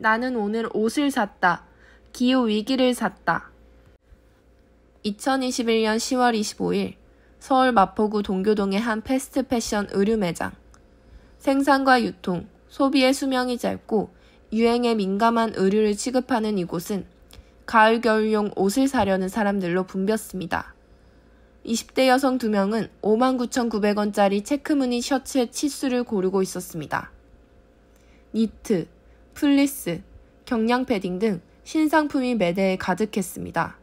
나는 오늘 옷을 샀다. 기후 위기를 샀다. 2021년 10월 25일 서울 마포구 동교동의 한 패스트 패션 의류 매장. 생산과 유통, 소비의 수명이 짧고 유행에 민감한 의류를 취급하는 이곳은 가을 겨울용 옷을 사려는 사람들로 붐볐습니다. 20대 여성 2명은 59,900원짜리 체크무늬 셔츠의 치수를 고르고 있었습니다. 니트, 플리스, 경량 패딩 등 신상품이 매대에 가득했습니다.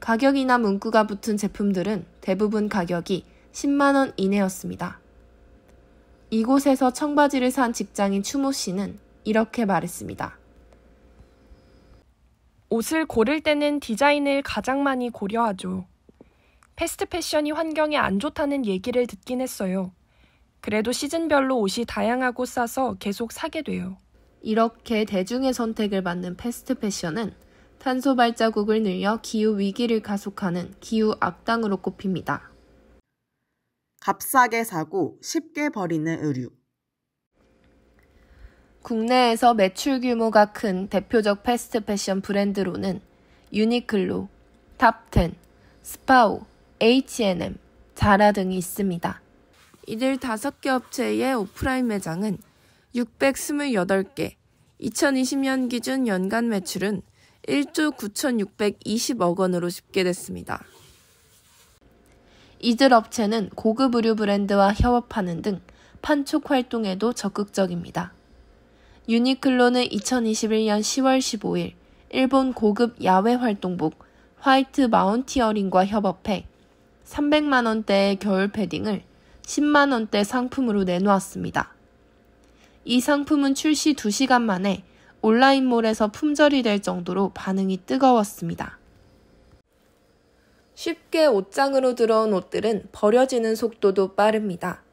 가격이나 문구가 붙은 제품들은 대부분 가격이 10만원 이내였습니다. 이곳에서 청바지를 산 직장인 추모 씨는 이렇게 말했습니다. 옷을 고를 때는 디자인을 가장 많이 고려하죠. 패스트 패션이 환경에 안 좋다는 얘기를 듣긴 했어요. 그래도 시즌별로 옷이 다양하고 싸서 계속 사게 돼요. 이렇게 대중의 선택을 받는 패스트 패션은 탄소 발자국을 늘려 기후 위기를 가속하는 기후 악당으로 꼽힙니다. 값싸게 사고 쉽게 버리는 의류. 국내에서 매출 규모가 큰 대표적 패스트 패션 브랜드로는 유니클로, 탑텐, 스파오, H&M, 자라 등이 있습니다. 이들 다섯 개 업체의 오프라인 매장은 628개, 2020년 기준 연간 매출은 1조 9,620억 원으로 집계됐습니다. 이들 업체는 고급 의류 브랜드와 협업하는 등 판촉 활동에도 적극적입니다. 유니클로는 2021년 10월 15일 일본 고급 야외 활동복 화이트 마운티어링과 협업해 300만원대의 겨울 패딩을 10만원대 상품으로 내놓았습니다. 이 상품은 출시 2시간 만에 온라인몰에서 품절이 될 정도로 반응이 뜨거웠습니다. 쉽게 옷장으로 들어온 옷들은 버려지는 속도도 빠릅니다.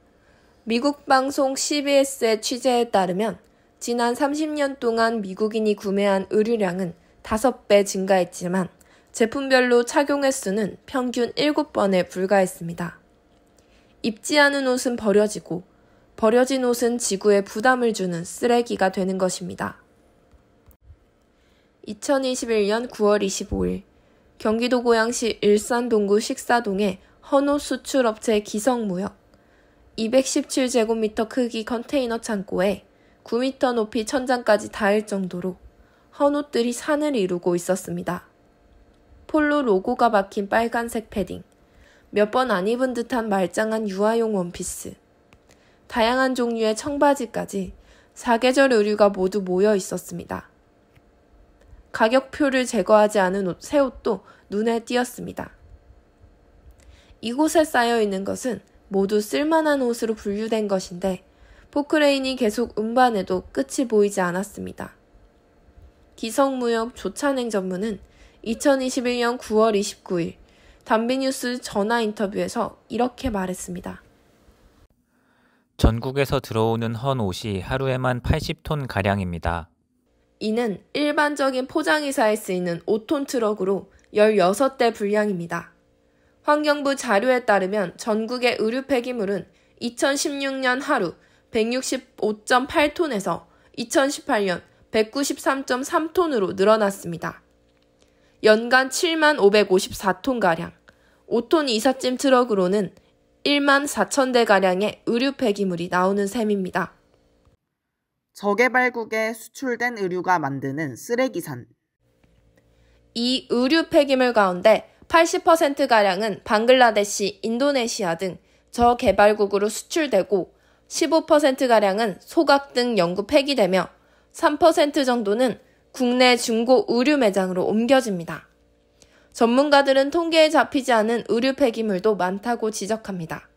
미국 방송 CBS의 취재에 따르면 지난 30년 동안 미국인이 구매한 의류량은 5배 증가했지만 제품별로 착용 횟수는 평균 7번에 불과했습니다. 입지 않은 옷은 버려지고 버려진 옷은 지구에 부담을 주는 쓰레기가 되는 것입니다. 2021년 9월 25일 경기도 고양시 일산 동구 식사동에 헌옷 수출업체 기성무역 217제곱미터 크기 컨테이너 창고에 9미터 높이 천장까지 닿을 정도로 헌옷들이 산을 이루고 있었습니다. 폴로 로고가 박힌 빨간색 패딩, 몇 번 안 입은 듯한 말짱한 유아용 원피스, 다양한 종류의 청바지까지 사계절 의류가 모두 모여 있었습니다. 가격표를 제거하지 않은 옷, 새 옷도 눈에 띄었습니다. 이곳에 쌓여 있는 것은 모두 쓸만한 옷으로 분류된 것인데 포크레인이 계속 음반해도 끝이 보이지 않았습니다. 기성무역 조찬행 전문은 2021년 9월 29일 담비뉴스 전화 인터뷰에서 이렇게 말했습니다. 전국에서 들어오는 헌 옷이 하루에만 80톤 가량입니다. 이는 일반적인 포장이사에 쓰이는 5톤 트럭으로 16대 분량입니다. 환경부 자료에 따르면 전국의 의류 폐기물은 2016년 하루 165.8톤에서 2018년 193.3톤으로 늘어났습니다. 연간 7만 554톤가량, 5톤 이삿짐 트럭으로는 1만 4천 대가량의 의류 폐기물이 나오는 셈입니다. 저개발국에 수출된 의류가 만드는 쓰레기산. 이 의류 폐기물 가운데 80%가량은 방글라데시, 인도네시아 등 저개발국으로 수출되고 15%가량은 소각 등 연구 폐기되며 3% 정도는 국내 중고 의류 매장으로 옮겨집니다. 전문가들은 통계에 잡히지 않은 의류 폐기물도 많다고 지적합니다.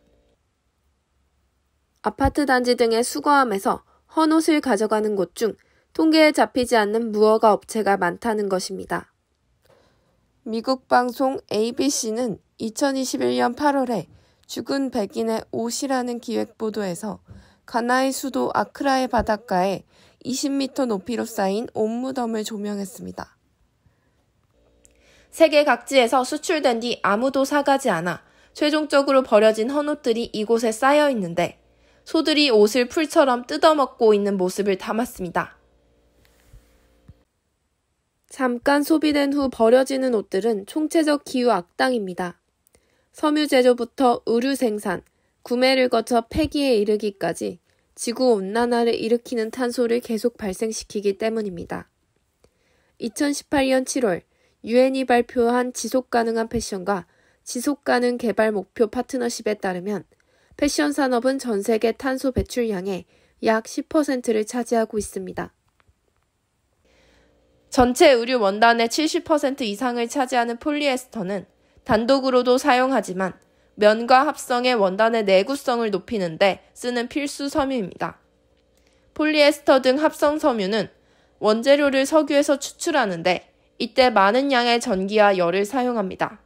아파트 단지 등의 수거함에서 헌 옷을 가져가는 곳 중 통계에 잡히지 않는 무허가 업체가 많다는 것입니다. 미국 방송 ABC는 2021년 8월에 죽은 백인의 옷이라는 기획 보도에서 가나의 수도 아크라의 바닷가에 20m 높이로 쌓인 옷무덤을 조명했습니다. 세계 각지에서 수출된 뒤 아무도 사가지 않아 최종적으로 버려진 헌옷들이 이곳에 쌓여 있는데 소들이 옷을 풀처럼 뜯어먹고 있는 모습을 담았습니다. 잠깐 소비된 후 버려지는 옷들은 총체적 기후 악당입니다. 섬유 제조부터 의류 생산, 구매를 거쳐 폐기에 이르기까지 지구 온난화를 일으키는 탄소를 계속 발생시키기 때문입니다. 2018년 7월 유엔이 발표한 지속 가능한 패션과 지속 가능 개발 목표 파트너십에 따르면 패션 산업은 전 세계 탄소 배출량의 약 10%를 차지하고 있습니다. 전체 의류 원단의 70% 이상을 차지하는 폴리에스터는 단독으로도 사용하지만 면과 합성의 원단의 내구성을 높이는데 쓰는 필수 섬유입니다. 폴리에스터 등 합성 섬유는 원재료를 석유에서 추출하는데 이때 많은 양의 전기와 열을 사용합니다.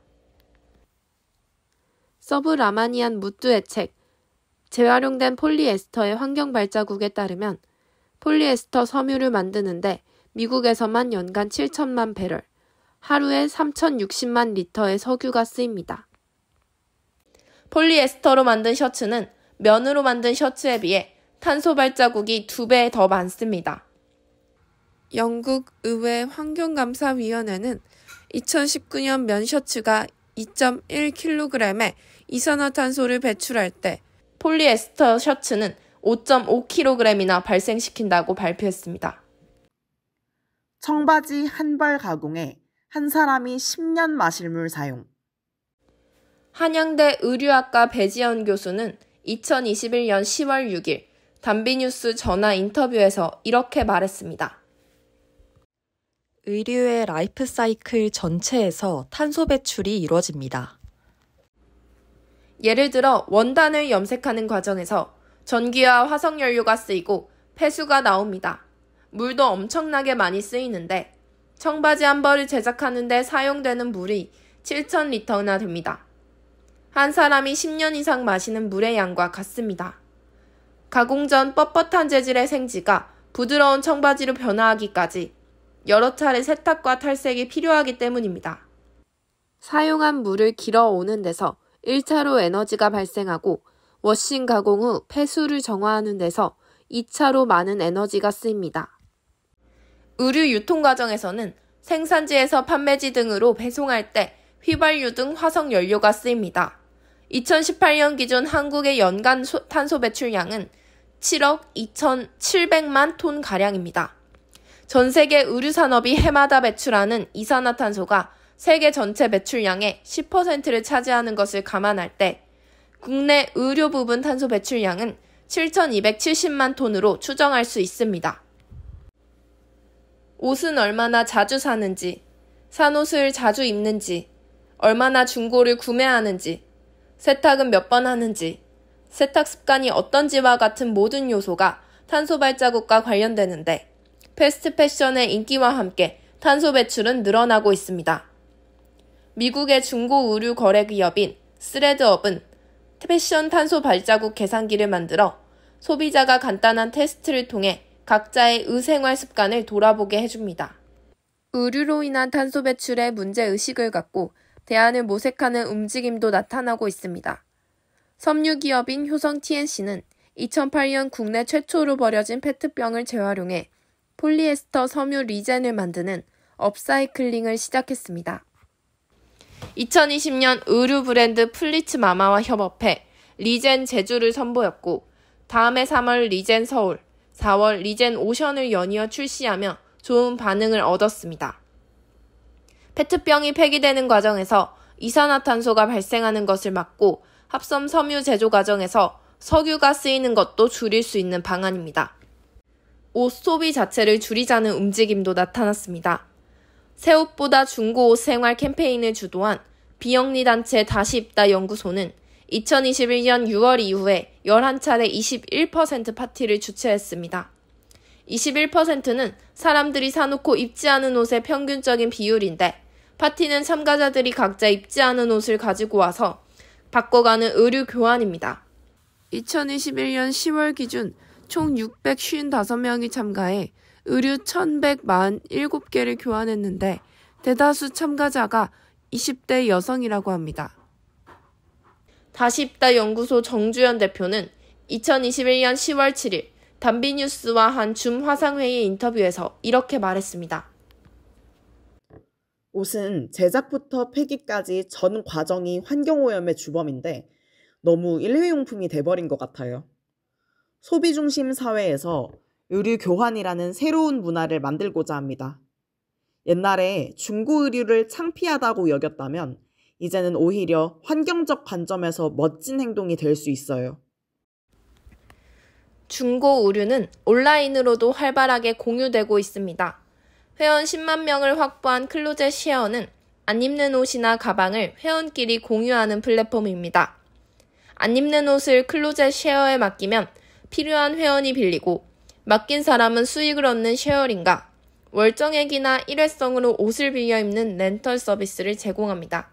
서브 라마니안 무뚜의 책 재활용된 폴리에스터의 환경 발자국에 따르면 폴리에스터 섬유를 만드는데 미국에서만 연간 7천만 배럴, 하루에 3,060만 리터의 석유가 쓰입니다. 폴리에스터로 만든 셔츠는 면으로 만든 셔츠에 비해 탄소 발자국이 두 배 더 많습니다. 영국 의회 환경감사위원회는 2019년 면셔츠가 2.1kg의 이산화탄소를 배출할 때 폴리에스터 셔츠는 5.5kg이나 발생시킨다고 발표했습니다. 청바지 한 벌 가공에 한 사람이 10년 마실 물 사용. 한양대 의류학과 배지현 교수는 2021년 10월 6일 담비뉴스 전화 인터뷰에서 이렇게 말했습니다. 의류의 라이프 사이클 전체에서 탄소 배출이 이루어집니다. 예를 들어 원단을 염색하는 과정에서 전기와 화석연료가 쓰이고 폐수가 나옵니다. 물도 엄청나게 많이 쓰이는데 청바지 한 벌을 제작하는데 사용되는 물이 7,000리터나 됩니다. 한 사람이 10년 이상 마시는 물의 양과 같습니다. 가공 전 뻣뻣한 재질의 생지가 부드러운 청바지로 변화하기까지 여러 차례 세탁과 탈색이 필요하기 때문입니다. 사용한 물을 길어오는 데서 1차로 에너지가 발생하고 워싱 가공 후 폐수를 정화하는 데서 2차로 많은 에너지가 쓰입니다. 의류 유통 과정에서는 생산지에서 판매지 등으로 배송할 때 휘발유 등 화석 연료가 쓰입니다. 2018년 기준 한국의 연간 탄소 배출량은 7억 2,700만 톤 가량입니다. 전 세계 의류 산업이 해마다 배출하는 이산화탄소가 세계 전체 배출량의 10%를 차지하는 것을 감안할 때 국내 의료 부분 탄소 배출량은 7,270만 톤으로 추정할 수 있습니다. 옷은 얼마나 자주 사는지, 산 옷을 자주 입는지, 얼마나 중고를 구매하는지, 세탁은 몇 번 하는지, 세탁 습관이 어떤지와 같은 모든 요소가 탄소 발자국과 관련되는데 패스트 패션의 인기와 함께 탄소 배출은 늘어나고 있습니다. 미국의 중고 의류 거래 기업인 스레드업은 패션 탄소 발자국 계산기를 만들어 소비자가 간단한 테스트를 통해 각자의 의생활 습관을 돌아보게 해줍니다. 의류로 인한 탄소 배출에 문제 의식을 갖고 대안을 모색하는 움직임도 나타나고 있습니다. 섬유 기업인 효성 TNC는 2008년 국내 최초로 버려진 페트병을 재활용해 폴리에스터 섬유 리젠을 만드는 업사이클링을 시작했습니다. 2020년 의류 브랜드 플리츠 마마와 협업해 리젠 제주를 선보였고 다음해 3월 리젠 서울, 4월 리젠 오션을 연이어 출시하며 좋은 반응을 얻었습니다. 페트병이 폐기되는 과정에서 이산화탄소가 발생하는 것을 막고 합섬 섬유 제조 과정에서 석유가 쓰이는 것도 줄일 수 있는 방안입니다. 옷 소비 자체를 줄이자는 움직임도 나타났습니다. 새 옷보다 중고 옷 생활 캠페인을 주도한 비영리 단체 다시 입다 연구소는 2021년 6월 이후에 11차례 21% 파티를 주최했습니다. 21%는 사람들이 사놓고 입지 않은 옷의 평균적인 비율인데 파티는 참가자들이 각자 입지 않은 옷을 가지고 와서 바꿔가는 의류 교환입니다. 2021년 10월 기준 총 655명이 참가해 의류 1147개를 교환했는데 대다수 참가자가 20대 여성이라고 합니다. 다시 입다 연구소 정주현 대표는 2021년 10월 7일 담비뉴스와 한 줌 화상회의 인터뷰에서 이렇게 말했습니다. 옷은 제작부터 폐기까지 전 과정이 환경오염의 주범인데 너무 일회용품이 돼버린 것 같아요. 소비 중심 사회에서 의류 교환이라는 새로운 문화를 만들고자 합니다. 옛날에 중고 의류를 창피하다고 여겼다면 이제는 오히려 환경적 관점에서 멋진 행동이 될 수 있어요. 중고 의류는 온라인으로도 활발하게 공유되고 있습니다. 회원 10만 명을 확보한 클로젯 쉐어는 안 입는 옷이나 가방을 회원끼리 공유하는 플랫폼입니다. 안 입는 옷을 클로젯 쉐어에 맡기면 필요한 회원이 빌리고 맡긴 사람은 수익을 얻는 쉐어링과 월정액이나 일회성으로 옷을 빌려 입는 렌털 서비스를 제공합니다.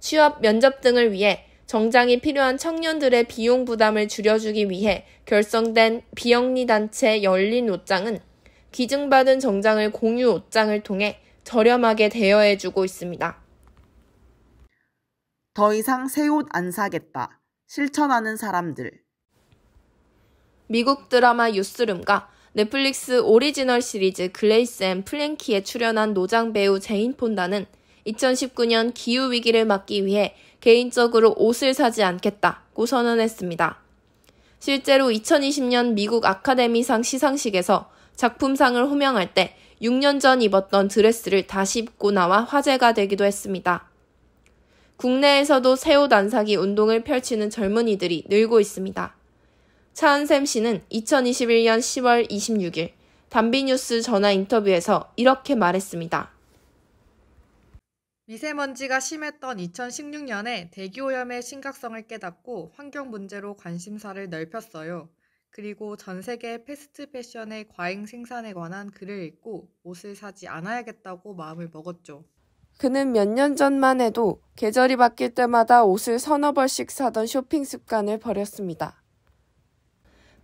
취업 면접 등을 위해 정장이 필요한 청년들의 비용 부담을 줄여주기 위해 결성된 비영리단체 열린 옷장은 기증받은 정장을 공유 옷장을 통해 저렴하게 대여해주고 있습니다. 더 이상 새 옷 안 사겠다. 실천하는 사람들. 미국 드라마 뉴스룸과 넷플릭스 오리지널 시리즈 글레이스 앤 플랭키에 출연한 노장 배우 제인 폰다는 2019년 기후위기를 막기 위해 개인적으로 옷을 사지 않겠다고 선언했습니다. 실제로 2020년 미국 아카데미상 시상식에서 작품상을 호명할 때 6년 전 입었던 드레스를 다시 입고 나와 화제가 되기도 했습니다. 국내에서도 새 옷 안사기 운동을 펼치는 젊은이들이 늘고 있습니다. 차은샘 씨는 2021년 10월 26일 담비뉴스 전화 인터뷰에서 이렇게 말했습니다. 미세먼지가 심했던 2016년에 대기오염의 심각성을 깨닫고 환경 문제로 관심사를 넓혔어요. 그리고 전 세계 패스트 패션의 과잉 생산에 관한 글을 읽고 옷을 사지 않아야겠다고 마음을 먹었죠. 그는 몇 년 전만 해도 계절이 바뀔 때마다 옷을 서너 벌씩 사던 쇼핑 습관을 버렸습니다.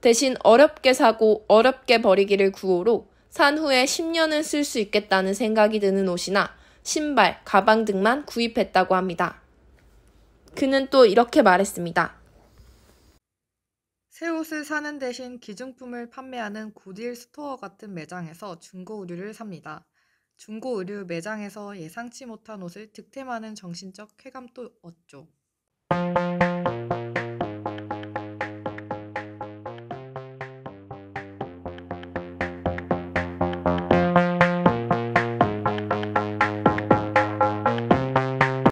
대신 어렵게 사고 어렵게 버리기를 구호로 산 후에 1 0년은쓸 수 있겠다는 생각이 드는 옷이나 신발, 가방 등만 구입했다고 합니다. 그는 또 이렇게 말했습니다. 새 옷을 사는 대신 기증품을 판매하는 고딜 스토어 같은 매장에서 중고 의류를 삽니다. 중고 의류 매장에서 예상치 못한 옷을 득템하는 정신적 쾌감도 얻죠.